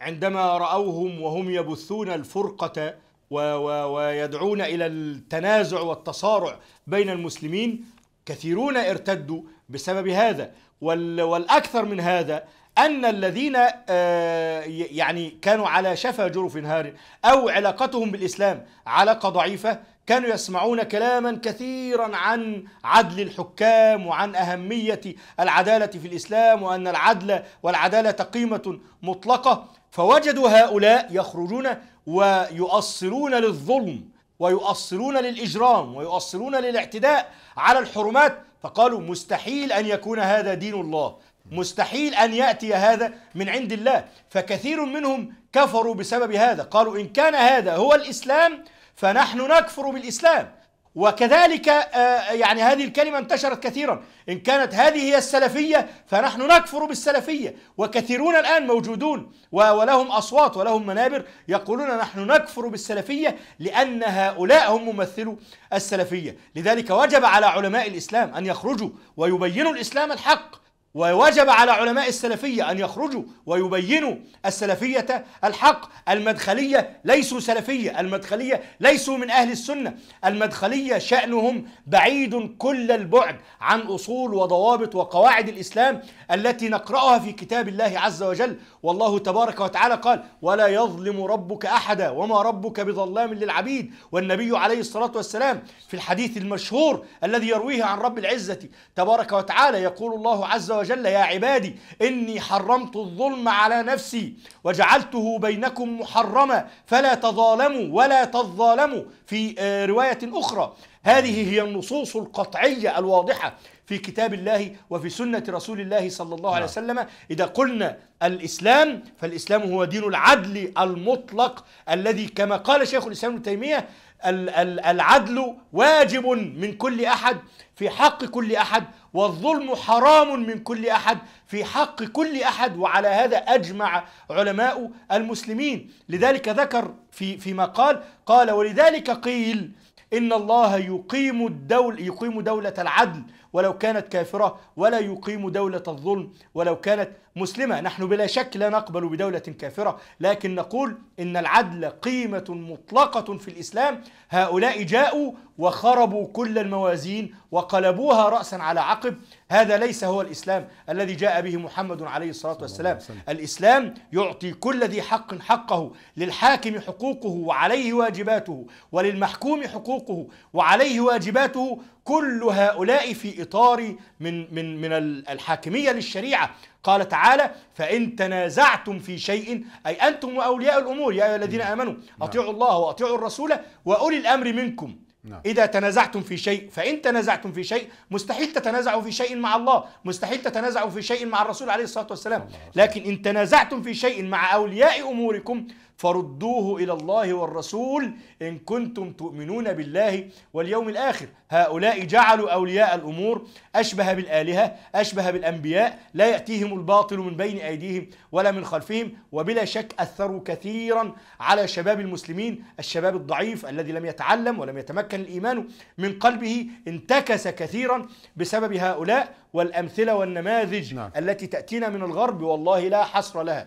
عندما راوهم وهم يبثون الفرقه ويدعون الى التنازع والتصارع بين المسلمين كثيرون ارتدوا بسبب هذا والاكثر من هذا ان الذين آه، يعني كانوا على شفا جرف هار او علاقتهم بالاسلام علاقه ضعيفه كانوا يسمعون كلاما كثيرا عن عدل الحكام وعن أهمية العدالة في الإسلام وأن العدل والعدالة قيمة مطلقة فوجدوا هؤلاء يخرجون ويؤصلون للظلم ويؤصلون للإجرام ويؤصلون للاعتداء على الحرمات فقالوا مستحيل أن يكون هذا دين الله مستحيل أن يأتي هذا من عند الله فكثير منهم كفروا بسبب هذا قالوا إن كان هذا هو الإسلام فنحن نكفر بالإسلام وكذلك آه، آه، يعني هذه الكلمة انتشرت كثيرا إن كانت هذه هي السلفية فنحن نكفر بالسلفية وكثيرون الآن موجودون ولهم أصوات ولهم منابر يقولون نحن نكفر بالسلفية لأن هؤلاء هم ممثلوا السلفية لذلك وجب على علماء الإسلام أن يخرجوا ويبينوا الإسلام الحق ووجب على علماء السلفية أن يخرجوا ويبينوا السلفية الحق المدخلية ليسوا سلفية المدخلية ليسوا من أهل السنة المدخلية شأنهم بعيد كل البعد عن أصول وضوابط وقواعد الإسلام التي نقرأها في كتاب الله عز وجل والله تبارك وتعالى قال ولا يظلم ربك أحدا وما ربك بظلام للعبيد والنبي عليه الصلاة والسلام في الحديث المشهور الذي يرويه عن رب العزة تبارك وتعالى يقول الله عز وجل وجل يا عبادي إني حرمت الظلم على نفسي وجعلته بينكم محرمة فلا تظالموا ولا تظالموا في آه، رواية أخرى هذه هي النصوص القطعية الواضحة في كتاب الله وفي سنة رسول الله صلى الله عليه نعم. وسلم إذا قلنا الإسلام فالإسلام هو دين العدل المطلق الذي كما قال شيخ الإسلام ابن تيمية العدل واجب من كل أحد في حق كل أحد والظلم حرام من كل أحد في حق كل أحد وعلى هذا أجمع علماء المسلمين لذلك ذكر في فيما قال قال ولذلك قيل إن الله يقيم الدول يقيم دولة العدل ولو كانت كافرة ولا يقيم دولة الظلم ولو كانت مسلمة نحن بلا شك لا نقبل بدولة كافرة لكن نقول إن العدل قيمة مطلقة في الإسلام هؤلاء جاءوا وخربوا كل الموازين وقلبوها رأسا على عقب هذا ليس هو الإسلام الذي جاء به محمد عليه الصلاة والسلام الإسلام يعطي كل ذي حق حقه للحاكم حقوقه وعليه واجباته وللمحكوم حقوقه وعليه واجباته كل هؤلاء في إطار من, من, من الحاكمية للشريعة قال تعالى فإن تنازعتم في شيء أي أنتم وأولياء الأمور يا أيها الذين نعم. آمنوا نعم. أطيعوا الله وأطيعوا الرسول وأولي الأمر منكم نعم. إذا تنازعتم في شيء فإن تنازعتم في شيء مستحيل تتنازعوا في شيء مع الله مستحيل تتنازعوا في شيء مع الرسول عليه الصلاة والسلام لكن إن تنازعتم في شيء مع أولياء أموركم فردوه إلى الله والرسول إن كنتم تؤمنون بالله واليوم الآخر هؤلاء جعلوا أولياء الأمور أشبه بالآلهة أشبه بالأنبياء لا يأتيهم الباطل من بين أيديهم ولا من خلفهم وبلا شك أثروا كثيرا على شباب المسلمين الشباب الضعيف الذي لم يتعلم ولم يتمكن الإيمان من قلبه انتكس كثيرا بسبب هؤلاء والأمثلة والنماذج نعم. التي تأتينا من الغرب والله لا حصر لها